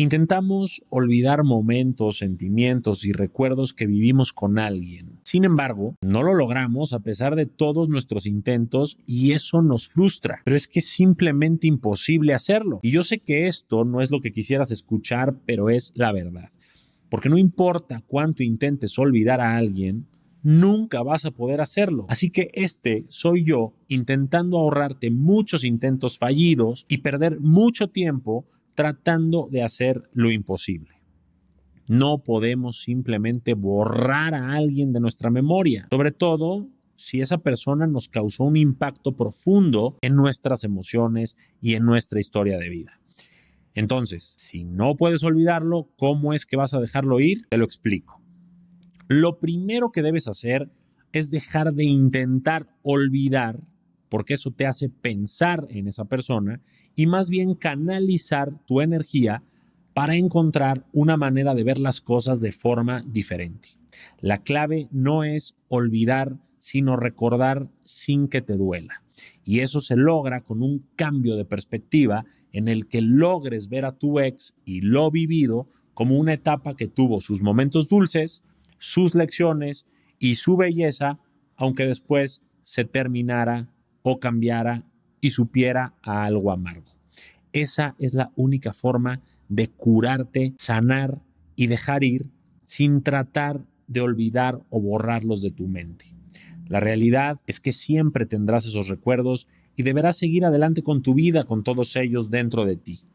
Intentamos olvidar momentos, sentimientos y recuerdos que vivimos con alguien. Sin embargo, no lo logramos a pesar de todos nuestros intentos y eso nos frustra. Pero es que es simplemente imposible hacerlo. Y yo sé que esto no es lo que quisieras escuchar, pero es la verdad. Porque no importa cuánto intentes olvidar a alguien, nunca vas a poder hacerlo. Así que este soy yo intentando ahorrarte muchos intentos fallidos y perder mucho tiempo tratando de hacer lo imposible. No podemos simplemente borrar a alguien de nuestra memoria, sobre todo si esa persona nos causó un impacto profundo en nuestras emociones y en nuestra historia de vida. Entonces, si no puedes olvidarlo, ¿cómo es que vas a dejarlo ir? Te lo explico. Lo primero que debes hacer es dejar de intentar olvidar porque eso te hace pensar en esa persona y más bien canalizar tu energía para encontrar una manera de ver las cosas de forma diferente. La clave no es olvidar, sino recordar sin que te duela. Y eso se logra con un cambio de perspectiva en el que logres ver a tu ex y lo vivido como una etapa que tuvo sus momentos dulces, sus lecciones y su belleza, aunque después se terminara o cambiara y supiera a algo amargo. Esa es la única forma de curarte, sanar y dejar ir sin tratar de olvidar o borrarlos de tu mente. La realidad es que siempre tendrás esos recuerdos y deberás seguir adelante con tu vida, con todos ellos dentro de ti.